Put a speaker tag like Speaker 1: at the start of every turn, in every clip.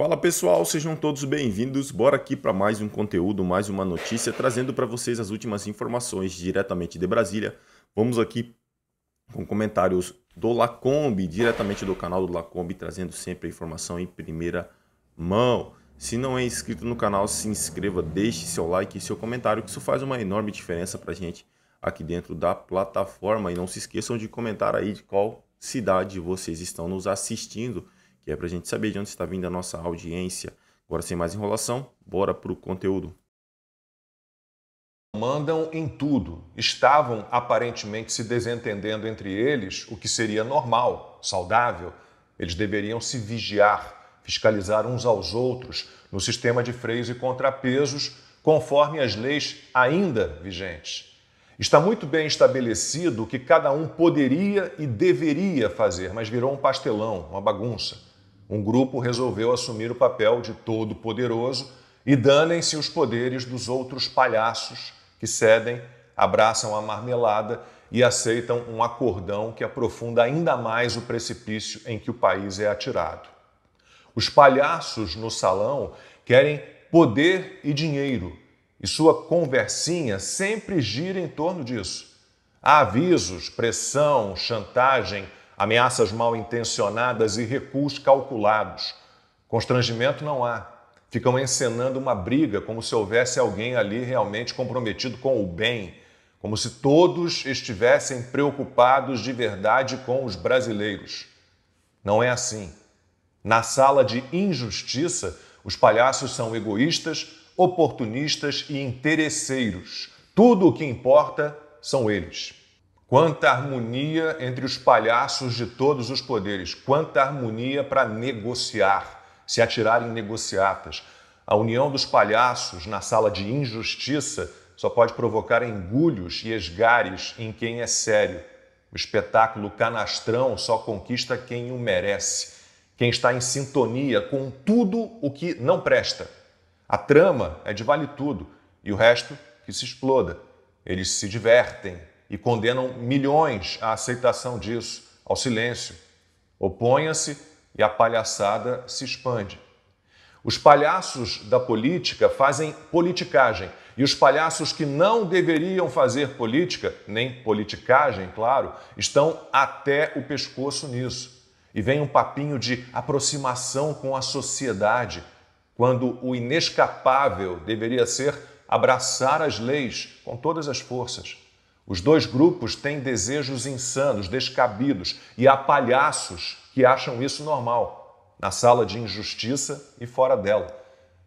Speaker 1: Fala pessoal, sejam todos bem-vindos. Bora aqui para mais um conteúdo, mais uma notícia, trazendo para vocês as últimas informações diretamente de Brasília. Vamos aqui com comentários do Lacombe, diretamente do canal do Lacombe, trazendo sempre a informação em primeira mão. Se não é inscrito no canal, se inscreva, deixe seu like e seu comentário, que isso faz uma enorme diferença para a gente aqui dentro da plataforma. E não se esqueçam de comentar aí de qual cidade vocês estão nos assistindo que é para a gente saber de onde está vindo a nossa audiência. Agora, sem mais enrolação, bora para o conteúdo.
Speaker 2: Mandam em tudo. Estavam aparentemente se desentendendo entre eles, o que seria normal, saudável. Eles deveriam se vigiar, fiscalizar uns aos outros no sistema de freios e contrapesos, conforme as leis ainda vigentes. Está muito bem estabelecido o que cada um poderia e deveria fazer, mas virou um pastelão, uma bagunça. Um grupo resolveu assumir o papel de todo-poderoso e danem-se os poderes dos outros palhaços que cedem, abraçam a marmelada e aceitam um acordão que aprofunda ainda mais o precipício em que o país é atirado. Os palhaços no salão querem poder e dinheiro, e sua conversinha sempre gira em torno disso. Há avisos, pressão, chantagem, ameaças mal intencionadas e recuos calculados. Constrangimento não há. Ficam encenando uma briga como se houvesse alguém ali realmente comprometido com o bem, como se todos estivessem preocupados de verdade com os brasileiros. Não é assim. Na sala de injustiça, os palhaços são egoístas, oportunistas e interesseiros. Tudo o que importa são eles. Quanta harmonia entre os palhaços de todos os poderes, quanta harmonia para negociar, se atirar em negociatas. A união dos palhaços na sala de injustiça só pode provocar engulhos e esgares em quem é sério. O espetáculo canastrão só conquista quem o merece, quem está em sintonia com tudo o que não presta. A trama é de vale tudo e o resto que se exploda. Eles se divertem, e condenam milhões à aceitação disso, ao silêncio. Oponha-se e a palhaçada se expande. Os palhaços da política fazem politicagem e os palhaços que não deveriam fazer política, nem politicagem, claro, estão até o pescoço nisso. E vem um papinho de aproximação com a sociedade, quando o inescapável deveria ser abraçar as leis com todas as forças. Os dois grupos têm desejos insanos, descabidos, e há palhaços que acham isso normal, na sala de injustiça e fora dela.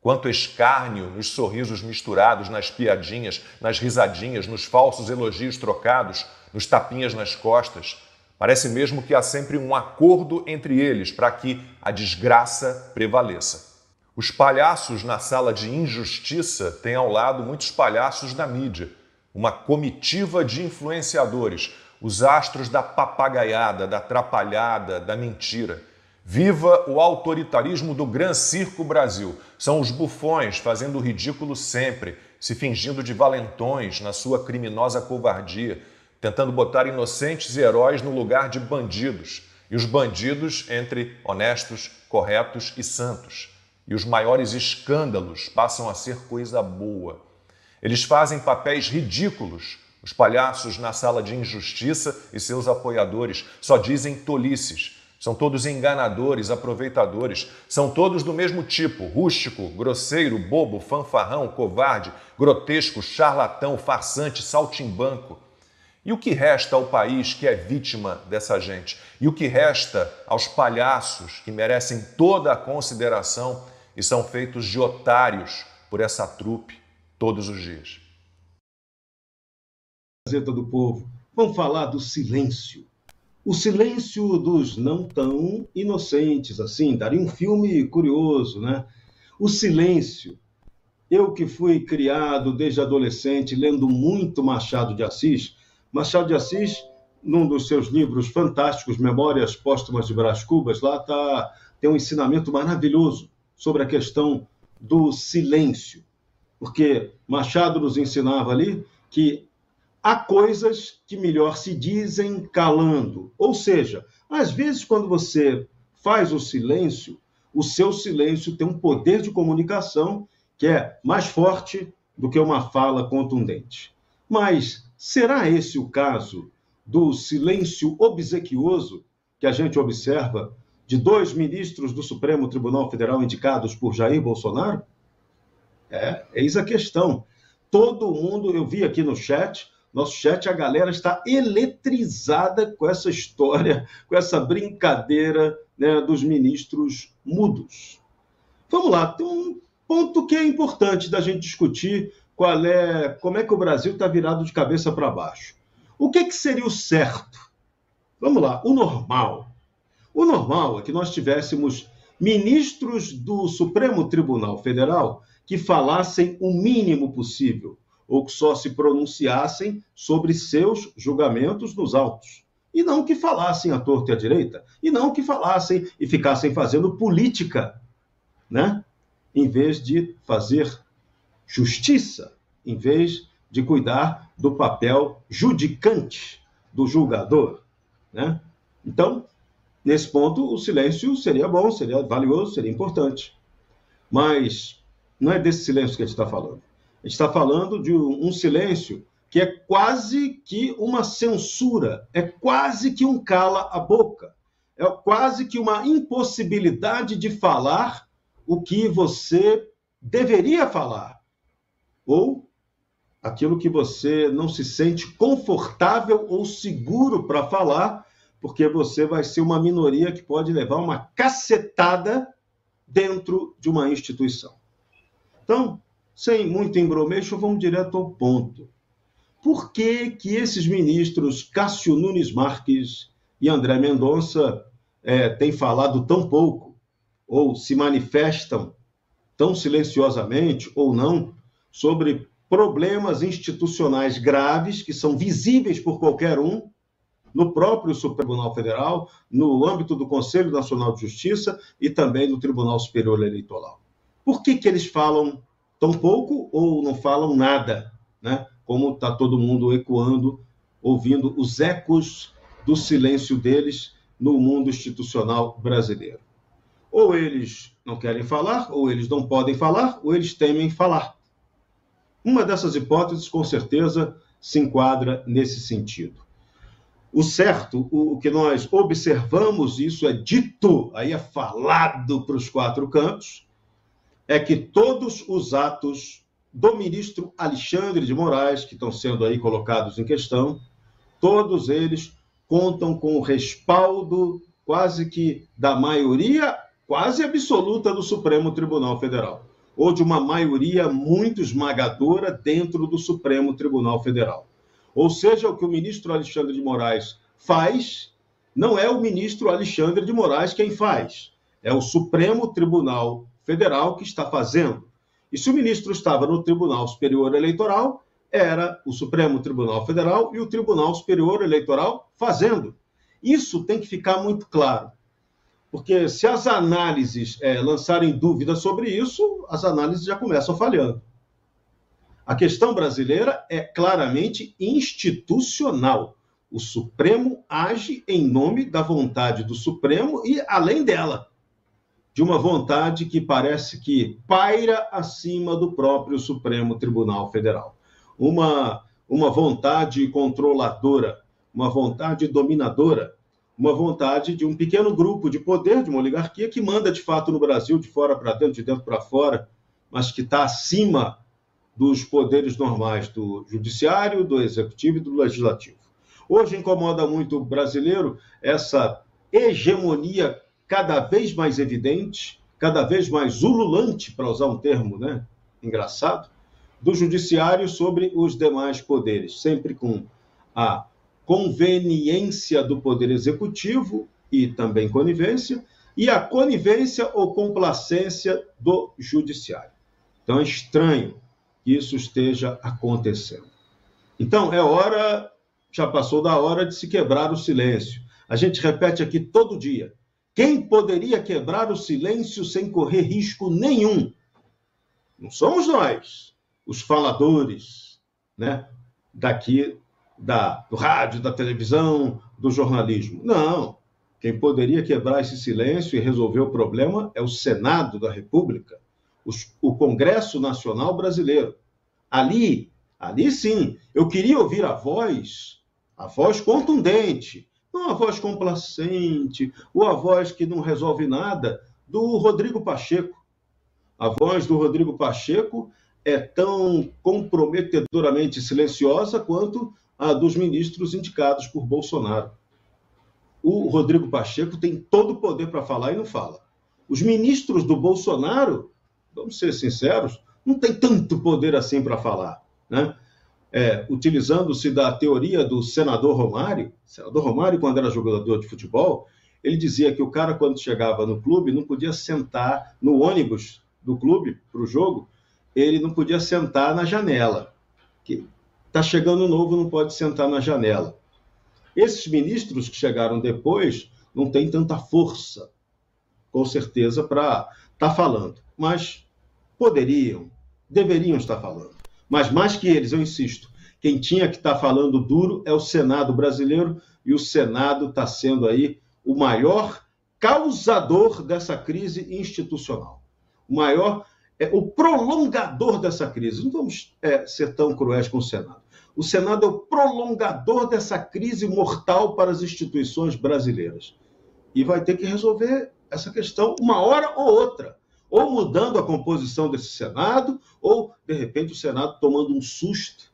Speaker 2: Quanto escárnio nos sorrisos misturados, nas piadinhas, nas risadinhas, nos falsos elogios trocados, nos tapinhas nas costas. Parece mesmo que há sempre um acordo entre eles para que a desgraça prevaleça. Os palhaços na sala de injustiça têm ao lado muitos palhaços da mídia uma comitiva de influenciadores, os astros da papagaiada, da atrapalhada, da mentira. Viva o autoritarismo do Gran Circo Brasil. São os bufões fazendo o ridículo sempre, se fingindo de valentões na sua criminosa covardia, tentando botar inocentes e heróis no lugar de bandidos. E os bandidos entre honestos, corretos e santos. E os maiores escândalos passam a ser coisa boa. Eles fazem papéis ridículos. Os palhaços na sala de injustiça e seus apoiadores só dizem tolices. São todos enganadores, aproveitadores. São todos do mesmo tipo: rústico, grosseiro, bobo, fanfarrão, covarde, grotesco, charlatão, farsante, saltimbanco. E o que resta ao país que é vítima dessa gente? E o que resta aos palhaços que merecem toda a consideração e são feitos de otários por essa trupe? todos os dias. Gazeta do Povo, vamos falar do
Speaker 3: silêncio. O silêncio dos não tão inocentes, assim, daria um filme curioso, né? O silêncio. Eu que fui criado desde adolescente lendo muito Machado de Assis, Machado de Assis, num dos seus livros fantásticos, Memórias Póstumas de Brás Cubas, lá tá, tem um ensinamento maravilhoso sobre a questão do silêncio. Porque Machado nos ensinava ali que há coisas que melhor se dizem calando. Ou seja, às vezes quando você faz o silêncio, o seu silêncio tem um poder de comunicação que é mais forte do que uma fala contundente. Mas será esse o caso do silêncio obsequioso que a gente observa de dois ministros do Supremo Tribunal Federal indicados por Jair Bolsonaro? É, eis a questão. Todo mundo, eu vi aqui no chat, nosso chat, a galera está eletrizada com essa história, com essa brincadeira né, dos ministros mudos. Vamos lá, tem um ponto que é importante da gente discutir qual é, como é que o Brasil está virado de cabeça para baixo. O que, é que seria o certo? Vamos lá, o normal. O normal é que nós tivéssemos ministros do Supremo Tribunal Federal que falassem o mínimo possível ou que só se pronunciassem sobre seus julgamentos nos autos. E não que falassem à torta e à direita, e não que falassem e ficassem fazendo política, né? Em vez de fazer justiça, em vez de cuidar do papel judicante do julgador, né? Então, nesse ponto, o silêncio seria bom, seria valioso, seria importante. Mas não é desse silêncio que a gente está falando. A gente está falando de um, silêncio que é quase que uma censura, é quase que um cala a boca, é quase que uma impossibilidade de falar o que você deveria falar, ou aquilo que você não se sente confortável ou seguro para falar, porque você vai ser uma minoria que pode levar uma cacetada dentro de uma instituição. Então, sem muito embromeixo, vamos direto ao ponto. Por que, que esses ministros Cássio Nunes Marques e André Mendonça é, têm falado tão pouco, ou se manifestam tão silenciosamente ou não, sobre problemas institucionais graves que são visíveis por qualquer um no próprio Supremo Tribunal Federal, no âmbito do Conselho Nacional de Justiça e também do Tribunal Superior Eleitoral. Por que, que eles falam tão pouco ou não falam nada? Né? Como está todo mundo ecoando, ouvindo os ecos do silêncio deles no mundo institucional brasileiro. Ou eles não querem falar, ou eles não podem falar, ou eles temem falar. Uma dessas hipóteses, com certeza, se enquadra nesse sentido. O certo, o, que nós observamos, isso é dito, aí é falado para os quatro cantos, é que todos os atos do ministro Alexandre de Moraes, que estão sendo aí colocados em questão, todos eles contam com o respaldo quase que da maioria quase absoluta do Supremo Tribunal Federal, ou de uma maioria muito esmagadora dentro do Supremo Tribunal Federal. Ou seja, o que o ministro Alexandre de Moraes faz não é o ministro Alexandre de Moraes quem faz, é o Supremo Tribunal Federal que está fazendo. E se o ministro estava no Tribunal Superior Eleitoral, era o Supremo Tribunal Federal e o Tribunal Superior Eleitoral fazendo. Isso tem que ficar muito claro. Porque se as análises é, lançarem dúvidas sobre isso, as análises já começam falhando. A questão brasileira é claramente institucional. O Supremo age em nome da vontade do Supremo e além dela de uma vontade que parece que paira acima do próprio Supremo Tribunal Federal. Uma, uma vontade controladora, uma vontade dominadora, uma vontade de um pequeno grupo de poder, de uma oligarquia que manda de fato no Brasil, de fora para dentro, de dentro para fora, mas que está acima dos poderes normais do judiciário, do executivo e do legislativo. Hoje incomoda muito o brasileiro essa hegemonia cada vez mais evidente, cada vez mais ululante, para usar um termo né? engraçado, do judiciário sobre os demais poderes, sempre com a conveniência do poder executivo e também conivência, e a conivência ou complacência do judiciário. Então é estranho que isso esteja acontecendo. Então é hora, já passou da hora de se quebrar o silêncio. A gente repete aqui todo dia quem poderia quebrar o silêncio sem correr risco nenhum? Não somos nós, os faladores, né? Daqui da, do rádio, da televisão, do jornalismo. Não. Quem poderia quebrar esse silêncio e resolver o problema é o Senado da República, os, o Congresso Nacional Brasileiro. Ali, ali sim, eu queria ouvir a voz, a voz contundente uma voz complacente, ou a voz que não resolve nada, do Rodrigo Pacheco. A voz do Rodrigo Pacheco é tão comprometedoramente silenciosa quanto a dos ministros indicados por Bolsonaro. O Rodrigo Pacheco tem todo o poder para falar e não fala. Os ministros do Bolsonaro, vamos ser sinceros, não têm tanto poder assim para falar. Né? é, utilizando-se da teoria do senador Romário, senador Romário, quando era jogador de futebol, ele dizia que o cara, quando chegava no clube, não podia sentar no ônibus do clube para o jogo, ele não podia sentar na janela. Que está chegando novo, não pode sentar na janela. Esses ministros que chegaram depois não têm tanta força, com certeza, para estar tá falando, mas poderiam, deveriam estar falando. Mas mais que eles, eu insisto, quem tinha que estar tá falando duro é o Senado brasileiro e o Senado está sendo aí o maior causador dessa crise institucional, o maior, é, o prolongador dessa crise. Não vamos é, ser tão cruéis com o Senado. O Senado é o prolongador dessa crise mortal para as instituições brasileiras. E vai ter que resolver essa questão uma hora ou outra ou mudando a composição desse Senado, ou, de repente, o Senado tomando um susto.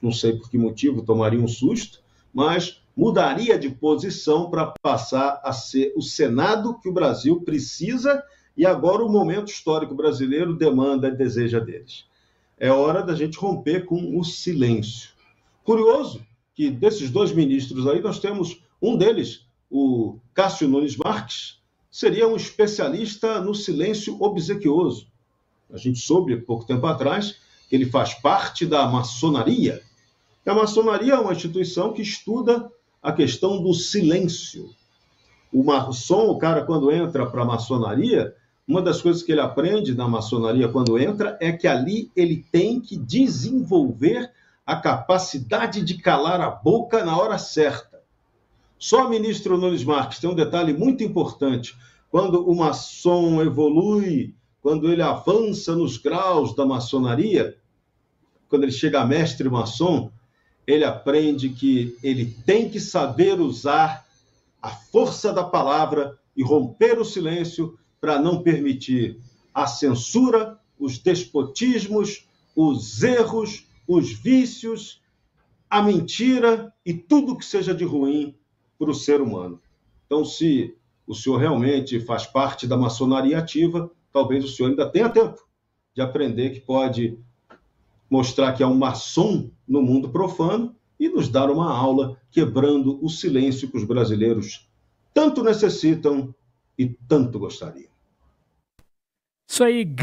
Speaker 3: Não sei por que motivo tomaria um susto, mas mudaria de posição para passar a ser o Senado que o Brasil precisa e agora o momento histórico brasileiro demanda e deseja deles. É hora da gente romper com o silêncio. Curioso que desses dois ministros aí, nós temos um deles, o Cássio Nunes Marques, seria um especialista no silêncio obsequioso. A gente soube pouco tempo atrás que ele faz parte da maçonaria. E a maçonaria é uma instituição que estuda a questão do silêncio. O maçom, o cara, quando entra para a maçonaria, uma das coisas que ele aprende na maçonaria quando entra é que ali ele tem que desenvolver a capacidade de calar a boca na hora certa. Só ministro Nunes Marques tem um detalhe muito importante. Quando o maçom evolui, quando ele avança nos graus da maçonaria, quando ele chega a mestre maçom, ele aprende que ele tem que saber usar a força da palavra e romper o silêncio para não permitir a censura, os despotismos, os erros, os vícios, a mentira e tudo que seja de ruim para o ser humano. Então, se o senhor realmente faz parte da maçonaria ativa, talvez o senhor ainda tenha tempo de aprender que pode mostrar que é um maçom no mundo profano e nos dar uma aula quebrando o silêncio que os brasileiros tanto necessitam e tanto gostariam. Isso aí.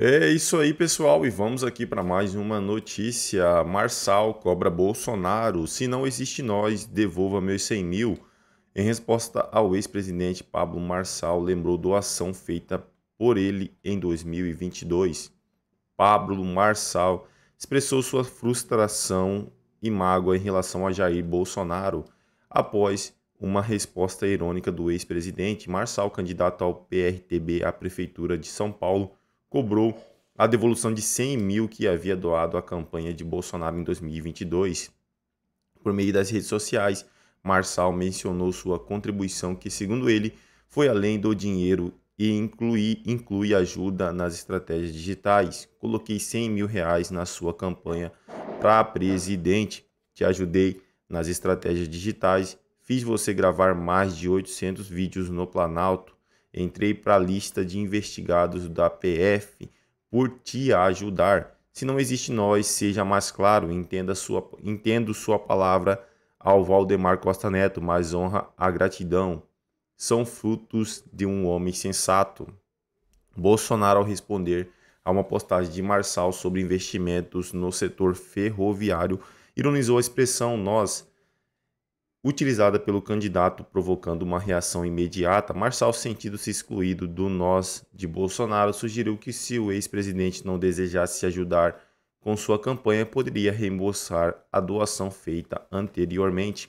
Speaker 3: É isso aí, pessoal, e
Speaker 1: vamos aqui para mais uma notícia. Marçal cobra Bolsonaro: se não existe nós, devolva meus 100 mil. Em resposta ao ex-presidente Pablo Marçal, lembrou doação feita por ele em 2022. Pablo Marçal expressou sua frustração e mágoa em relação a Jair Bolsonaro após uma resposta irônica do ex-presidente Marçal, candidato ao PRTB à prefeitura de São Paulo cobrou a devolução de 100 mil que havia doado à campanha de Bolsonaro em 2022. Por meio das redes sociais, Marçal mencionou sua contribuição, que, segundo ele, foi além do dinheiro e inclui, inclui ajuda nas estratégias digitais. Coloquei 100 mil reais na sua campanha para presidente, te ajudei nas estratégias digitais, fiz você gravar mais de 800 vídeos no Planalto, Entrei para a lista de investigados da PF por te ajudar. Se não existe nós, seja mais claro, entenda sua, entendo sua palavra ao Valdemar Costa Neto, mas honra a gratidão. São frutos de um homem sensato. Bolsonaro ao responder a uma postagem de Marçal sobre investimentos no setor ferroviário, ironizou a expressão nós utilizada pelo candidato, provocando uma reação imediata, Marçal, sentindo se excluído do nós de Bolsonaro, sugeriu que se o ex-presidente não desejasse ajudar com sua campanha, poderia reembolsar a doação feita anteriormente.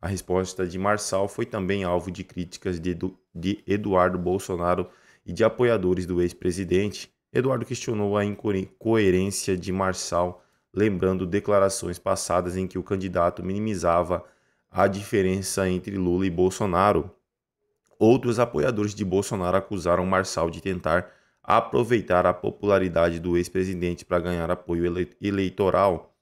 Speaker 1: A resposta de Marçal foi também alvo de críticas de, de Eduardo Bolsonaro e de apoiadores do ex-presidente. Eduardo questionou a incoerência de Marçal, lembrando declarações passadas em que o candidato minimizava a diferença entre Lula e Bolsonaro. Outros apoiadores de Bolsonaro acusaram Marçal de tentar aproveitar a popularidade do ex-presidente para ganhar apoio ele eleitoral,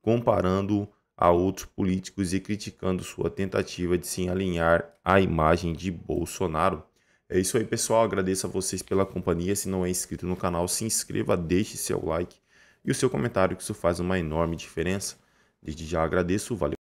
Speaker 1: comparando-o a outros políticos e criticando sua tentativa de se alinhar à imagem de Bolsonaro. É isso aí, pessoal. Agradeço a vocês pela companhia. Se não é inscrito no canal, se inscreva, deixe seu like e o seu comentário, que isso faz uma enorme diferença. Desde já agradeço, valeu.